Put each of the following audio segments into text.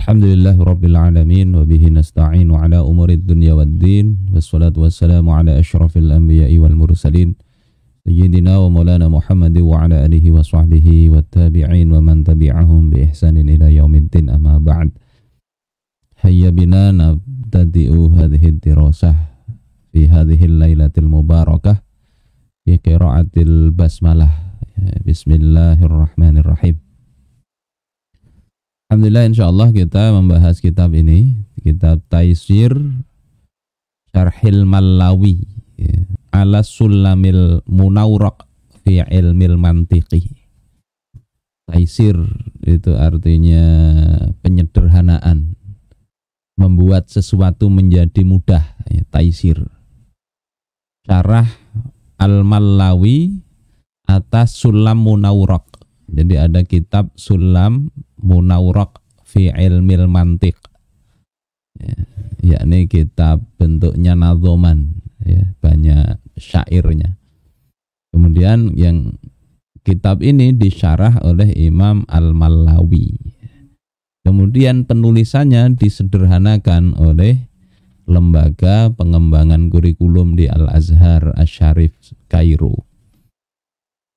الحمد لله رب العالمين وبه نستعين على أمور الدنيا والدين والصلاة والسلام على أشرف الأنبياء والمرسلين سيدنا ومولانا محمد وعلى آله وصحبه والتابعين ومن تبعهم بإحسان إلى يوم الدين أما بعد هيا بنا نبتدئ هذه الدراسة في هذه الليلة المباركة في قراءة البسملة بسم الله الرحمن الرحيم Alhamdulillah insya Allah kita membahas kitab ini kitab Taisir Syarhil Malawi ya. ala sulamil Munawrak fi ilmil mantiqi Taisir itu artinya penyederhanaan membuat sesuatu menjadi mudah ya, taisir syarah al-malawi atas sulam Munawrak jadi ada kitab sulam munawrak fi ilmil mantik ya, yakni kitab bentuknya nazoman ya, banyak syairnya kemudian yang kitab ini disyarah oleh Imam Al-Malawi kemudian penulisannya disederhanakan oleh lembaga pengembangan kurikulum di Al-Azhar Asharif Kairo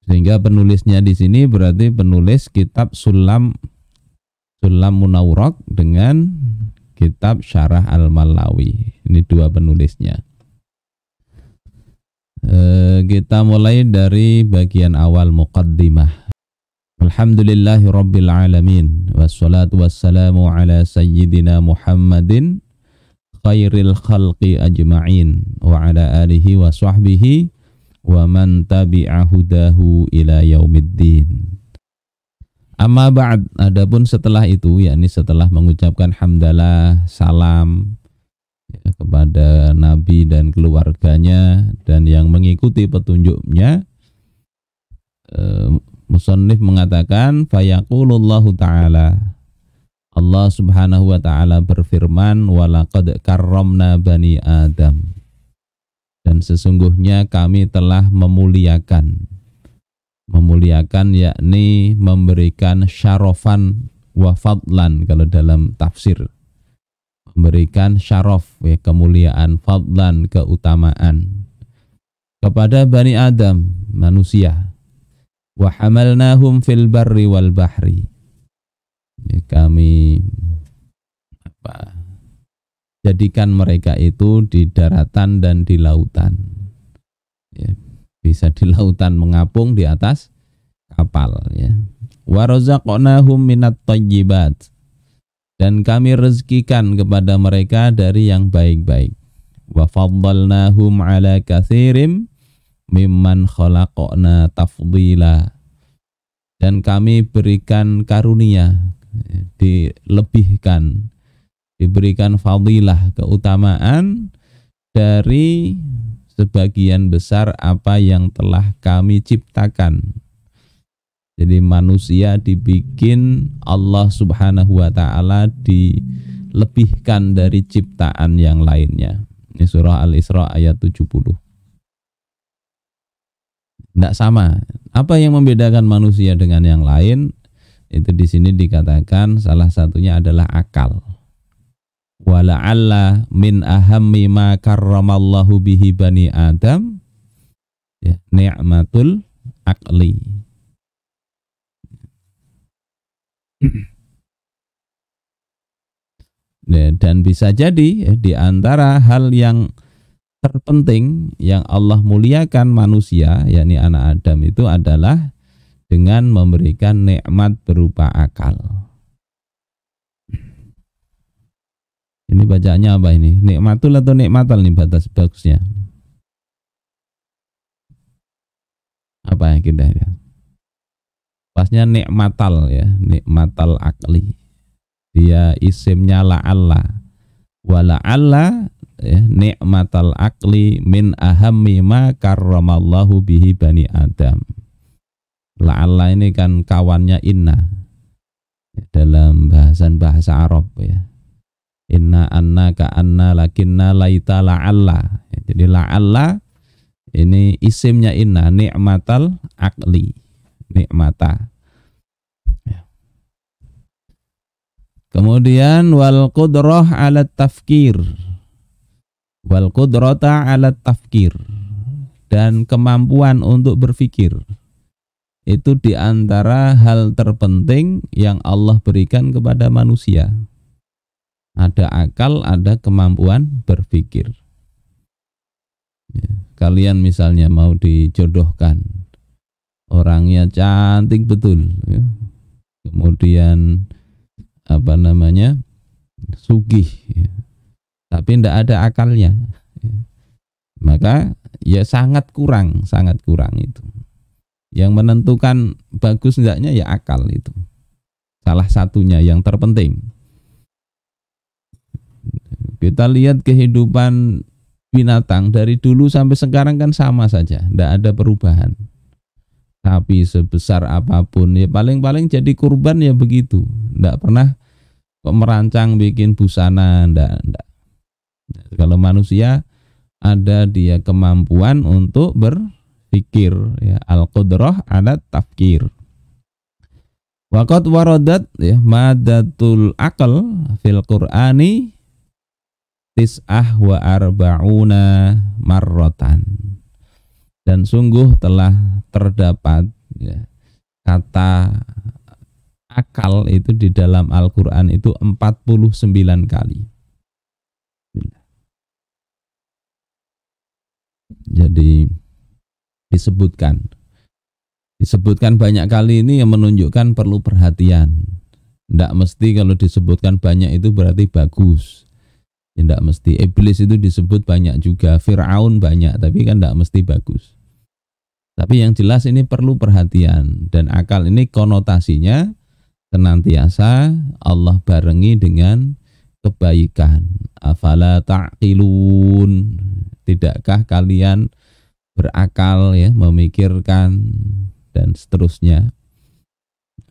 sehingga penulisnya di sini berarti penulis kitab Sulam Sulam Munawrok dengan kitab Syarah Al-Malawi. Ini dua penulisnya. E, kita mulai dari bagian awal muqaddimah. Alhamdulillahi Rabbil Alamin Wassalatu wassalamu ala Sayyidina Muhammadin Khairil khalqi ajma'in Wa ala alihi wa sahbihi Wa man tabi'ahudahu ila yaumiddin Amma ba'd, adapun setelah itu yakni setelah mengucapkan hamdalah, salam ya, kepada nabi dan keluarganya dan yang mengikuti petunjuknya eh, musannif mengatakan fayaqulullahu taala Allah Subhanahu wa taala berfirman walaqad karramna bani adam dan sesungguhnya kami telah memuliakan memuliakan yakni memberikan syarofan wa fadlan kalau dalam tafsir memberikan syarof ya kemuliaan fadlan keutamaan kepada Bani Adam manusia wa hamalnahum fil barri wal bahri ya, kami apa jadikan mereka itu di daratan dan di lautan ya, bisa di lautan mengapung di atas kapal ya warozakonahum minat tojibat dan kami rezekikan kepada mereka dari yang baik-baik wa faddalnahum ala kathirim mimman khalaqna tafdila dan kami berikan karunia ya, dilebihkan diberikan fadilah keutamaan dari sebagian besar apa yang telah kami ciptakan. Jadi manusia dibikin Allah Subhanahu wa taala dilebihkan dari ciptaan yang lainnya. Ini surah Al-Isra ayat 70. Tidak sama. Apa yang membedakan manusia dengan yang lain? Itu di sini dikatakan salah satunya adalah akal wala'alla min ahammi ma karramallahu bihi bani adam ya, ni'matul akli ya, dan bisa jadi ya, di antara hal yang terpenting yang Allah muliakan manusia yakni anak Adam itu adalah dengan memberikan nikmat berupa akal. Ini bacanya apa ini? Nikmatul atau nikmatal nih batas bagusnya? Apa yang kita ya? Pasnya nikmatal ya, nikmatal akli. Dia isimnya la'alla. Wa la'alla ya, nikmatal akli min ahammi ma karramallahu bihi bani Adam. La La'alla ini kan kawannya inna dalam bahasan bahasa Arab ya inna anna ka anna lakinna laita la'alla jadi la'alla ini isimnya inna nikmatal akli nikmata ya. kemudian wal qudrah ala tafkir wal qudrata ala tafkir dan kemampuan untuk berpikir itu diantara hal terpenting yang Allah berikan kepada manusia ada akal, ada kemampuan berpikir. Ya, kalian misalnya mau dijodohkan, orangnya cantik betul, ya. kemudian apa namanya sugih, ya. tapi tidak ada akalnya, maka ya sangat kurang, sangat kurang itu. Yang menentukan bagus tidaknya ya akal itu. Salah satunya yang terpenting kita lihat kehidupan binatang dari dulu sampai sekarang kan sama saja, tidak ada perubahan. tapi sebesar apapun ya paling-paling jadi kurban ya begitu, tidak pernah kok merancang bikin busana, tidak, tidak. Kalau manusia ada dia kemampuan untuk berpikir ya al qudrah ada tafkir Waqad waradat ya madatul akal fil Qur'ani tis'ah wa arba'una marrotan dan sungguh telah terdapat ya, kata akal itu di dalam Al-Quran itu 49 kali jadi disebutkan disebutkan banyak kali ini yang menunjukkan perlu perhatian tidak mesti kalau disebutkan banyak itu berarti bagus Ya tidak mesti iblis itu disebut banyak juga, Firaun banyak, tapi kan tidak mesti bagus. Tapi yang jelas ini perlu perhatian dan akal ini konotasinya senantiasa Allah barengi dengan kebaikan. Afala ta'qilun. Tidakkah kalian berakal ya memikirkan dan seterusnya.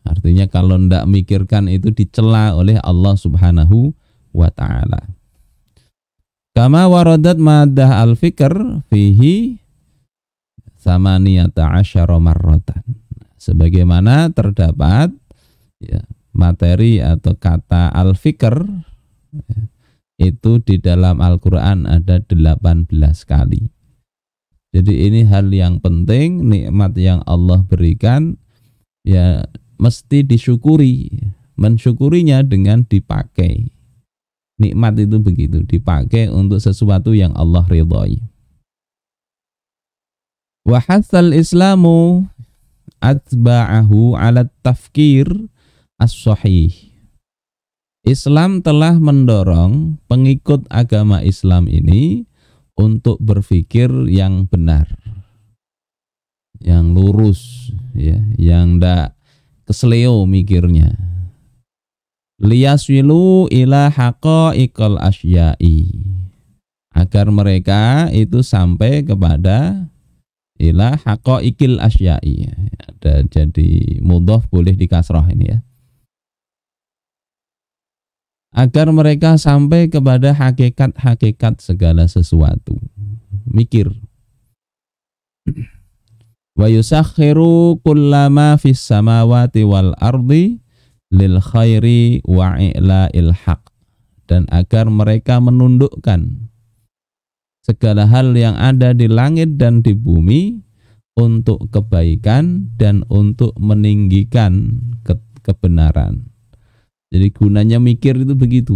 Artinya kalau tidak mikirkan itu dicela oleh Allah Subhanahu wa taala. Kama waradat madah al-fikr fihi samaniyata asyara marrotan. Sebagaimana terdapat ya, materi atau kata al-fikr ya, itu di dalam Al-Quran ada 18 kali. Jadi ini hal yang penting, nikmat yang Allah berikan ya mesti disyukuri, ya, mensyukurinya dengan dipakai nikmat itu begitu dipakai untuk sesuatu yang Allah ridhoi wahasal islamu atba'ahu ala tafkir as-sahih Islam telah mendorong pengikut agama Islam ini untuk berpikir yang benar, yang lurus, ya, yang tidak kesleo mikirnya, liyaswilu ila haqaiqal asyai agar mereka itu sampai kepada ila haqaiqil asyai ada jadi mudhof boleh dikasroh ini ya agar mereka sampai kepada hakikat-hakikat segala sesuatu mikir wa yusakhiru kullama fis samawati wal ardi lil khairi wa i'la'il haq dan agar mereka menundukkan segala hal yang ada di langit dan di bumi untuk kebaikan dan untuk meninggikan ke kebenaran. Jadi gunanya mikir itu begitu.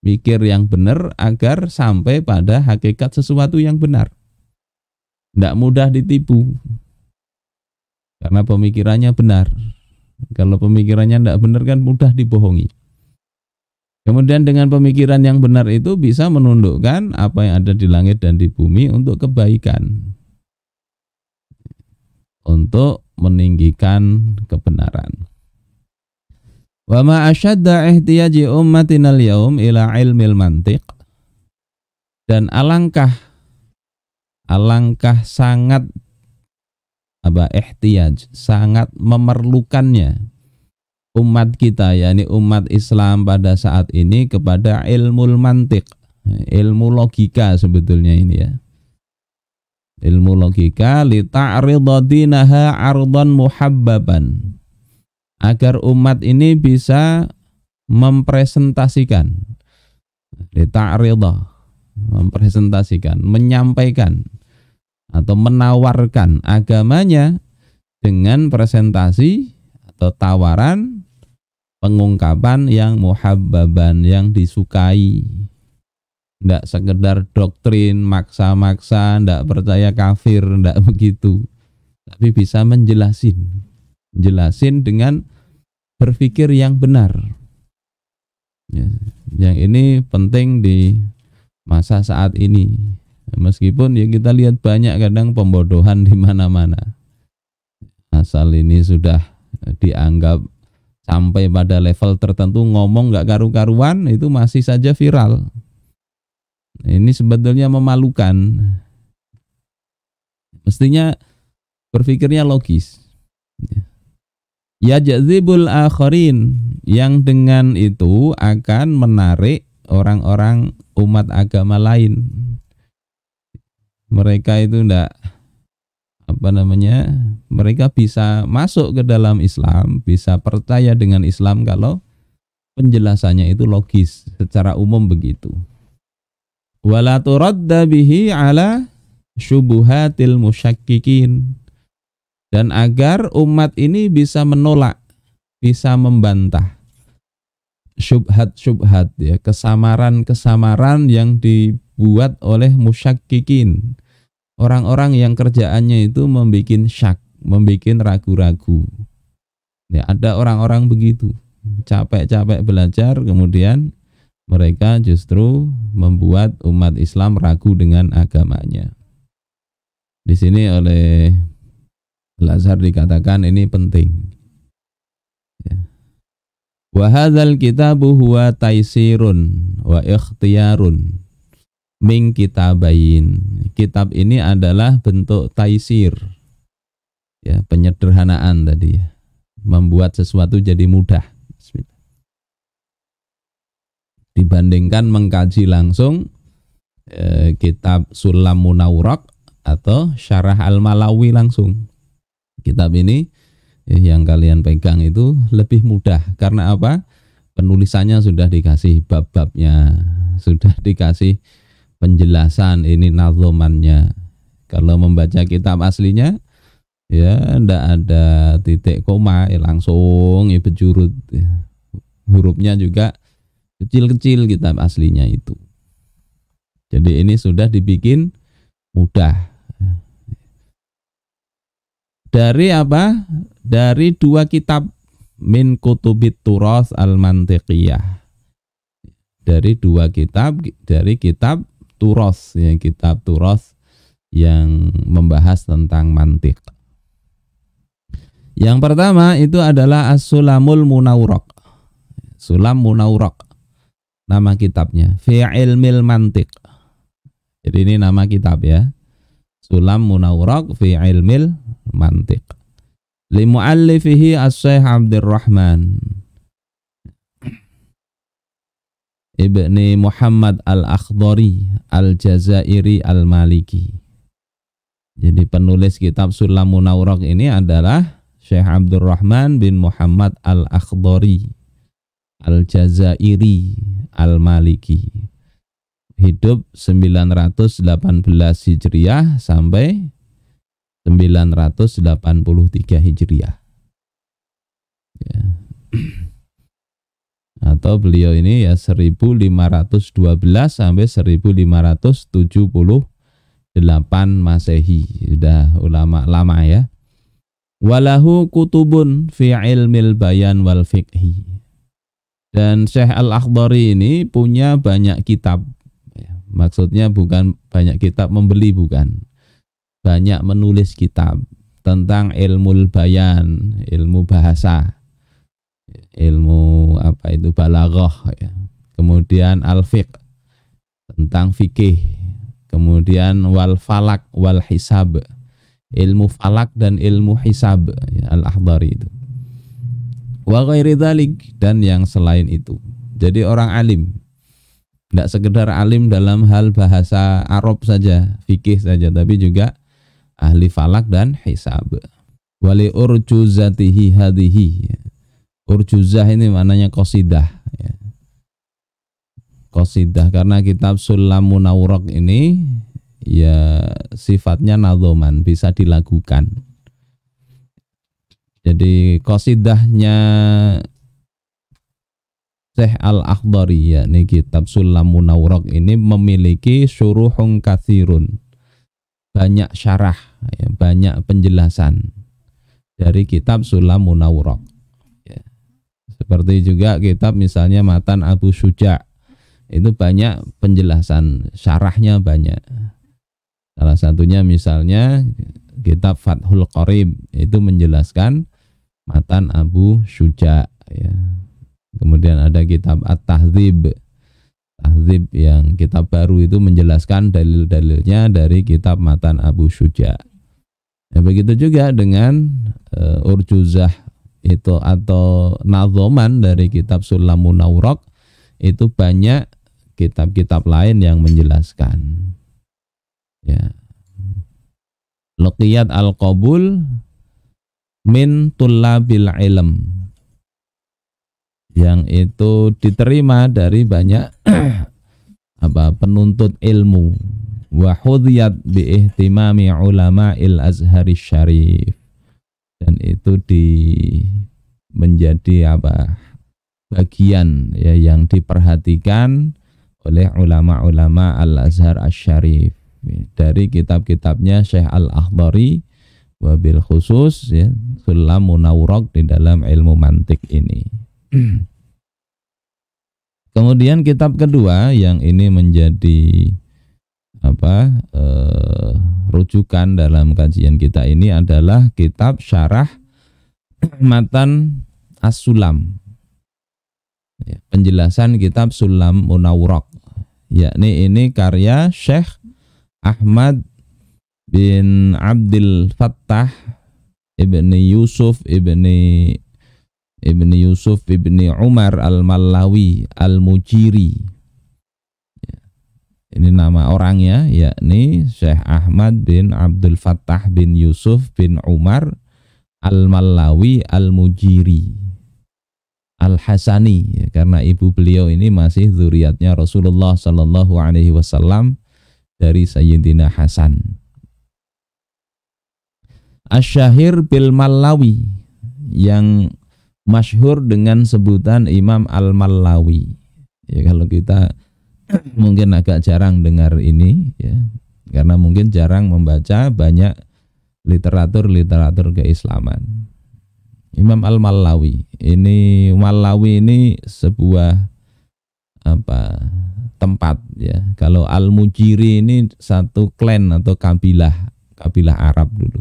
Mikir yang benar agar sampai pada hakikat sesuatu yang benar. Tidak mudah ditipu. Karena pemikirannya benar. Kalau pemikirannya tidak benar kan mudah dibohongi. Kemudian dengan pemikiran yang benar itu bisa menundukkan apa yang ada di langit dan di bumi untuk kebaikan. Untuk meninggikan kebenaran. Wa ma asyadda ihtiyaji al-yaum Dan alangkah alangkah sangat apa ihtiyaj sangat memerlukannya umat kita yakni umat Islam pada saat ini kepada ilmu mantik ilmu logika sebetulnya ini ya ilmu logika li ta'ridadinaha ardan muhabbaban agar umat ini bisa mempresentasikan li ta'ridah mempresentasikan menyampaikan atau menawarkan agamanya dengan presentasi atau tawaran pengungkapan yang muhabbaban yang disukai tidak sekedar doktrin maksa-maksa tidak percaya kafir tidak begitu tapi bisa menjelasin jelasin dengan berpikir yang benar ya, yang ini penting di masa saat ini Meskipun ya kita lihat banyak kadang pembodohan di mana-mana. Asal ini sudah dianggap sampai pada level tertentu ngomong gak karu-karuan itu masih saja viral. Ini sebetulnya memalukan. Mestinya berpikirnya logis. Ya jazibul akhirin yang dengan itu akan menarik orang-orang umat agama lain mereka itu tidak apa namanya mereka bisa masuk ke dalam Islam bisa percaya dengan Islam kalau penjelasannya itu logis secara umum begitu walaturadda bihi ala syubuhatil musyakkikin dan agar umat ini bisa menolak bisa membantah syubhat-syubhat ya kesamaran-kesamaran yang dibuat oleh musyakkikin orang-orang yang kerjaannya itu membuat syak, membuat ragu-ragu. Ya, ada orang-orang begitu, capek-capek belajar, kemudian mereka justru membuat umat Islam ragu dengan agamanya. Di sini oleh al dikatakan ini penting. Ya. kita kitabu huwa taisirun wa ikhtiyarun Ming Kitabain. Kitab ini adalah bentuk taisir. Ya, penyederhanaan tadi ya. Membuat sesuatu jadi mudah. Dibandingkan mengkaji langsung eh, kitab Sulam Munawrak atau Syarah Al-Malawi langsung. Kitab ini eh, yang kalian pegang itu lebih mudah karena apa? Penulisannya sudah dikasih bab-babnya, sudah dikasih penjelasan ini nazomannya. Kalau membaca kitab aslinya ya ndak ada titik koma ya langsung ya berjurut ya. hurufnya juga kecil-kecil kitab aslinya itu. Jadi ini sudah dibikin mudah. Dari apa? Dari dua kitab min kutubit turos al mantiqiyah dari dua kitab dari kitab Turos ya kitab Turos yang membahas tentang mantik. Yang pertama itu adalah As-Sulamul Munawrok. Sulam Munawrok, nama kitabnya fi ilmil mantik. Jadi ini nama kitab ya. Sulam Munawrok fi ilmil mantik. Li muallifihi As-Syaikh Abdurrahman. Ibni Muhammad Al-Akhdari Al-Jazairi Al-Maliki. Jadi penulis kitab Sulam Naurok ini adalah Syekh Abdurrahman bin Muhammad Al-Akhdari Al-Jazairi Al-Maliki. Hidup 918 Hijriah sampai 983 Hijriah. Ya atau beliau ini ya 1512 sampai 1578 Masehi. Sudah ulama-lama ya. Walahu kutubun fi ilmil bayan wal fiqhi. Dan Syekh Al-Akhdari ini punya banyak kitab. Ya, maksudnya bukan banyak kitab membeli bukan. Banyak menulis kitab tentang ilmu bayan, ilmu bahasa ilmu apa itu balaghah ya. Kemudian al-fiqh tentang fikih. Kemudian wal falak wal hisab. Ilmu falak dan ilmu hisab ya, al-ahdari itu. Wa ghairi dan yang selain itu. Jadi orang alim tidak sekedar alim dalam hal bahasa Arab saja, fikih saja, tapi juga ahli falak dan hisab. Wali urjuzatihi hadihi. Ya. Urjuzah ini maknanya kosidah ya. Kosidah karena kitab Sulamun ini ya sifatnya nadoman bisa dilakukan jadi kosidahnya Syekh al ya, ini kitab Sulamun ini memiliki suruhung kathirun banyak syarah ya, banyak penjelasan dari kitab Sulamun seperti juga kitab misalnya Matan Abu Suja. Itu banyak penjelasan, syarahnya banyak. Salah satunya misalnya kitab Fathul Qarib itu menjelaskan Matan Abu Suja ya. Kemudian ada kitab at tahzib tahzib yang kitab baru itu menjelaskan dalil-dalilnya dari kitab Matan Abu Suja. Ya, begitu juga dengan uh, Urjuzah itu atau nazoman dari kitab Sulamun Naurok itu banyak kitab-kitab lain yang menjelaskan. Ya. Luqiyat al-Qabul min tullabil ilm yang itu diterima dari banyak apa penuntut ilmu wa hudiyat bi ihtimami ulama il azhari syarif dan itu di menjadi apa bagian ya yang diperhatikan oleh ulama-ulama Al-Azhar Asy-Syarif dari kitab-kitabnya Syekh al Akhbari wabil khusus ya sulam munawrok di dalam ilmu mantik ini. Kemudian kitab kedua yang ini menjadi apa eh, rujukan dalam kajian kita ini adalah kitab Syarah Matan As-Sulam. Ya, penjelasan kitab Sulam munawrok. Yakni ini karya Syekh Ahmad bin Abdul Fattah ibni Yusuf ibni ibni Yusuf ibni Umar al mallawi al-Mujiri ini nama orangnya yakni Syekh Ahmad bin Abdul Fattah bin Yusuf bin Umar Al-Malawi Al-Mujiri Al-Hasani ya, karena ibu beliau ini masih zuriatnya Rasulullah Shallallahu alaihi wasallam dari Sayyidina Hasan. Asyahir bil Malawi yang masyhur dengan sebutan Imam Al-Malawi. Ya kalau kita mungkin agak jarang dengar ini ya karena mungkin jarang membaca banyak literatur-literatur keislaman. Imam Al-Malawi. Ini Malawi ini sebuah apa tempat ya. Kalau Al-Mujiri ini satu klan atau kabilah, kabilah Arab dulu.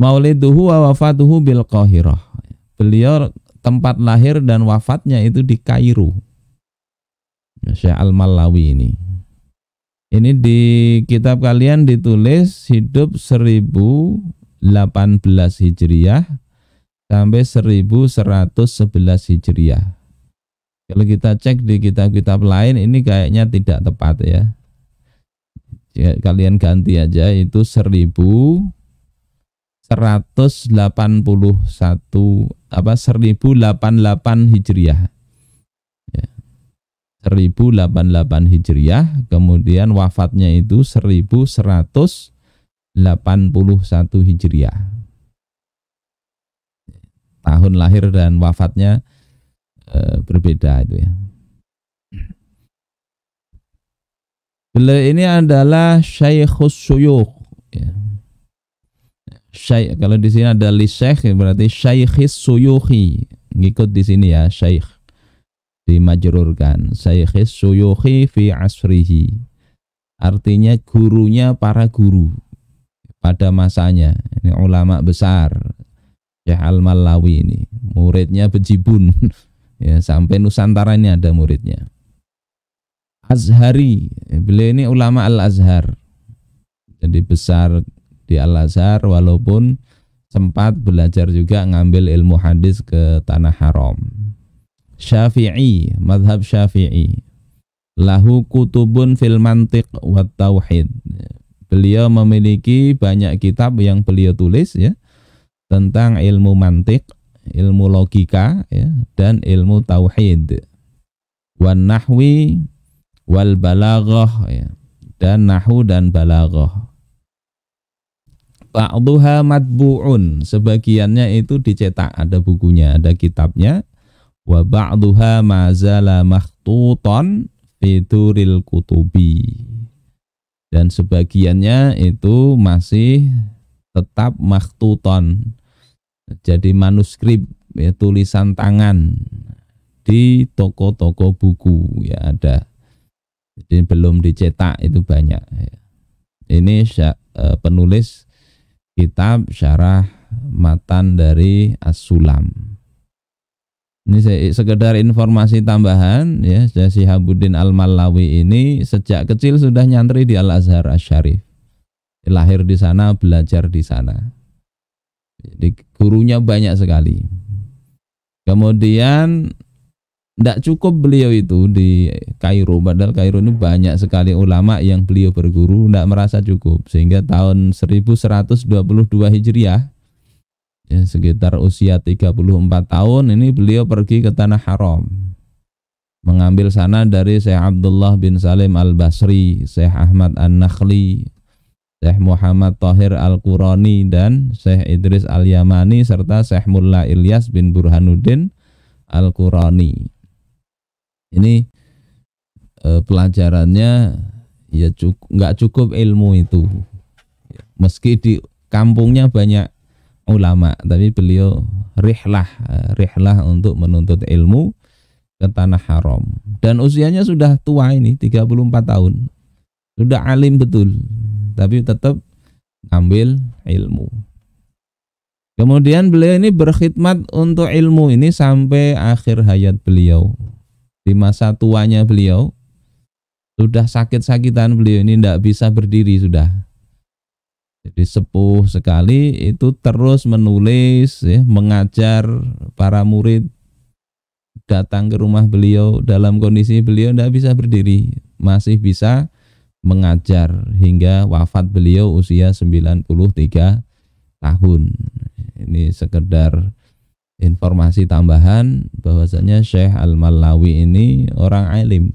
Mauliduhu wa wafatuhu bil Qahirah. Beliau tempat lahir dan wafatnya itu di Kairo. Syekh Al-Malawi ini. Ini di kitab kalian ditulis hidup 1018 Hijriah sampai 1111 Hijriah. Kalau kita cek di kitab-kitab lain ini kayaknya tidak tepat ya. ya kalian ganti aja itu 1000 181 apa 1088 Hijriah. 1088 Hijriah, kemudian wafatnya itu 1181 Hijriah. Tahun lahir dan wafatnya e, berbeda itu ya. Beliau ini adalah Syekhus Suyuk Ya. Syekh kalau di sini ada li syekh berarti syekhis suyuhi. Ngikut di sini ya, syekh dimajrurkan sayyikhis suyuhi fi asrihi artinya gurunya para guru pada masanya ini ulama besar Syekh Al-Malawi ini muridnya bejibun ya sampai Nusantara ini ada muridnya Azhari beliau ini ulama Al-Azhar jadi besar di Al-Azhar walaupun sempat belajar juga ngambil ilmu hadis ke tanah haram Syafi'i, madhab Syafi'i. Lahu kutubun fil mantiq wa tauhid. Beliau memiliki banyak kitab yang beliau tulis ya tentang ilmu mantik, ilmu logika ya, dan ilmu tauhid. Wan nahwi wal balaghah ya, dan nahu dan balaghah. Ba'duha matbu'un, sebagiannya itu dicetak, ada bukunya, ada kitabnya wa ba'duha ma zala makhtutan turil kutubi dan sebagiannya itu masih tetap makhtutan jadi manuskrip ya, tulisan tangan di toko-toko buku ya ada jadi belum dicetak itu banyak ya. ini e, penulis kitab syarah matan dari as-sulam ini sekedar informasi tambahan ya, Sihabuddin Al-Malawi ini sejak kecil sudah nyantri di Al-Azhar Asy-Syarif. Lahir di sana, belajar di sana. Jadi gurunya banyak sekali. Kemudian tidak cukup beliau itu di Kairo, padahal Kairo ini banyak sekali ulama yang beliau berguru, tidak merasa cukup. Sehingga tahun 1122 Hijriah, ya, sekitar usia 34 tahun ini beliau pergi ke tanah haram mengambil sana dari Syekh Abdullah bin Salim Al-Basri, Syekh Ahmad An-Nakhli, Syekh Muhammad Tahir Al-Qurani dan Syekh Idris Al-Yamani serta Syekh Mullah Ilyas bin Burhanuddin Al-Qurani. Ini e, pelajarannya ya cukup nggak cukup ilmu itu. Meski di kampungnya banyak ulama tapi beliau rihlah eh, rihlah untuk menuntut ilmu ke tanah haram dan usianya sudah tua ini 34 tahun sudah alim betul tapi tetap ambil ilmu kemudian beliau ini berkhidmat untuk ilmu ini sampai akhir hayat beliau di masa tuanya beliau sudah sakit-sakitan beliau ini tidak bisa berdiri sudah jadi sepuh sekali itu terus menulis, ya, mengajar para murid datang ke rumah beliau dalam kondisi beliau tidak bisa berdiri, masih bisa mengajar hingga wafat beliau usia 93 tahun. Ini sekedar informasi tambahan bahwasanya Syekh Al-Malawi ini orang alim.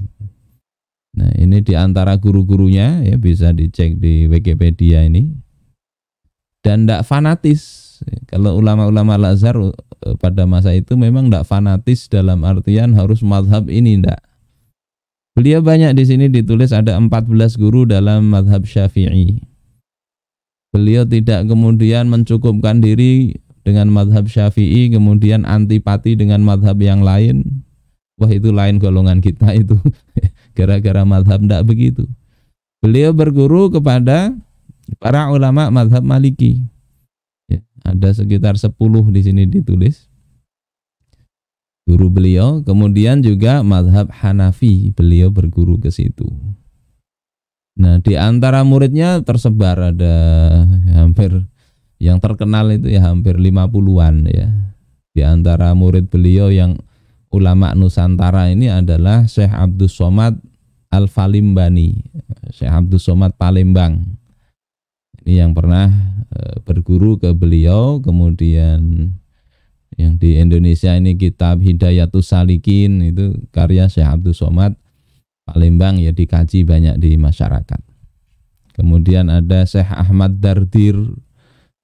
Nah, ini diantara guru-gurunya ya bisa dicek di Wikipedia ini dan tidak fanatis. Kalau ulama-ulama Lazar eh, pada masa itu memang tidak fanatis dalam artian harus madhab ini tidak. Beliau banyak di sini ditulis ada 14 guru dalam madhab syafi'i. Beliau tidak kemudian mencukupkan diri dengan madhab syafi'i kemudian antipati dengan madhab yang lain. Wah itu lain golongan kita itu gara-gara madhab tidak begitu. Beliau berguru kepada para ulama madhab maliki ya, ada sekitar 10 di sini ditulis guru beliau kemudian juga madhab Hanafi beliau berguru ke situ nah di antara muridnya tersebar ada ya, hampir yang terkenal itu ya hampir 50-an ya di antara murid beliau yang ulama Nusantara ini adalah Syekh Abdus Somad Al-Falimbani Syekh Abdus Somad Palembang ini yang pernah eh, berguru ke beliau kemudian yang di Indonesia ini kitab Hidayatus Salikin itu karya Syekh Abdul Somad Palembang ya dikaji banyak di masyarakat kemudian ada Syekh Ahmad Dardir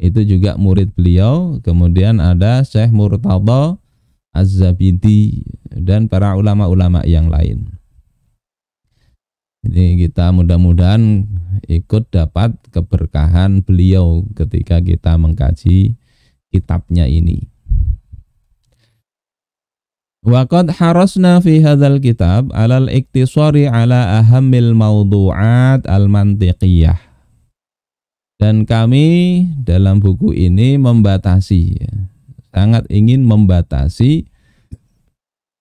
itu juga murid beliau kemudian ada Syekh Murtadha Az-Zabidi dan para ulama-ulama yang lain jadi kita mudah-mudahan ikut dapat keberkahan beliau ketika kita mengkaji kitabnya ini. Waqad harasna fi hadzal kitab 'alal iktisari 'ala ahammil mawdu'at al-mantiqiyah. Dan kami dalam buku ini membatasi ya, sangat ingin membatasi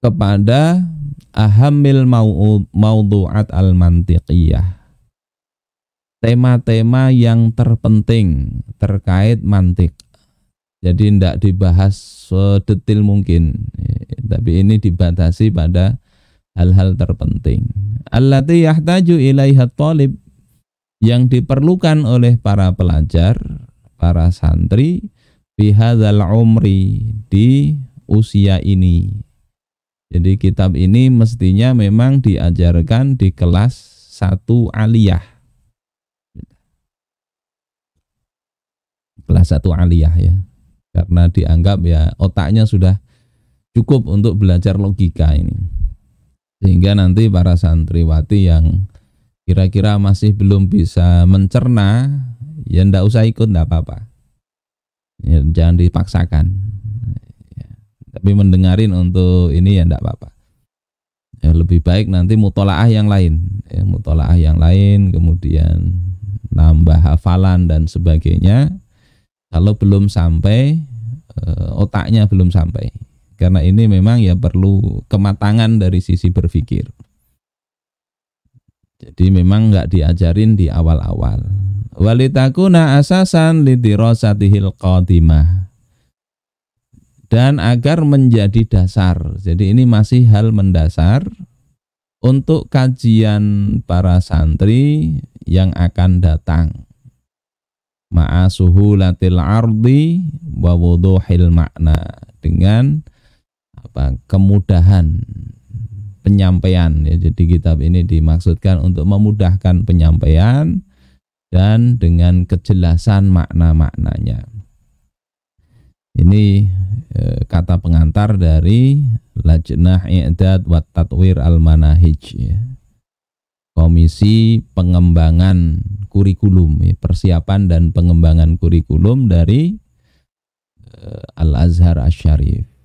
kepada ahamil maudhu'at al-mantiqiyah tema-tema yang terpenting terkait mantik jadi tidak dibahas sedetil mungkin tapi ini dibatasi pada hal-hal terpenting allati yahtaju ilaiha talib yang diperlukan oleh para pelajar para santri bihadzal umri di usia ini jadi kitab ini mestinya memang diajarkan di kelas satu aliyah. Kelas satu aliyah ya. Karena dianggap ya otaknya sudah cukup untuk belajar logika ini. Sehingga nanti para santriwati yang kira-kira masih belum bisa mencerna, ya ndak usah ikut ndak apa-apa. Ya, jangan dipaksakan tapi mendengarin untuk ini ya enggak apa-apa ya, lebih baik nanti mutolaah yang lain ya, mutolaah yang lain kemudian nambah hafalan dan sebagainya kalau belum sampai eh, otaknya belum sampai karena ini memang ya perlu kematangan dari sisi berpikir jadi memang nggak diajarin di awal-awal walitakuna asasan lidirosatihil qadimah dan agar menjadi dasar. Jadi ini masih hal mendasar untuk kajian para santri yang akan datang. Ma'asuhu latil ardi wa wuduhil makna dengan apa kemudahan penyampaian ya. Jadi kitab ini dimaksudkan untuk memudahkan penyampaian dan dengan kejelasan makna-maknanya. Ini e, kata pengantar dari Lajnah I'dad wa Tatwir Al-Manahij ya. Komisi Pengembangan Kurikulum, ya. persiapan dan pengembangan kurikulum dari e, Al-Azhar Asyarif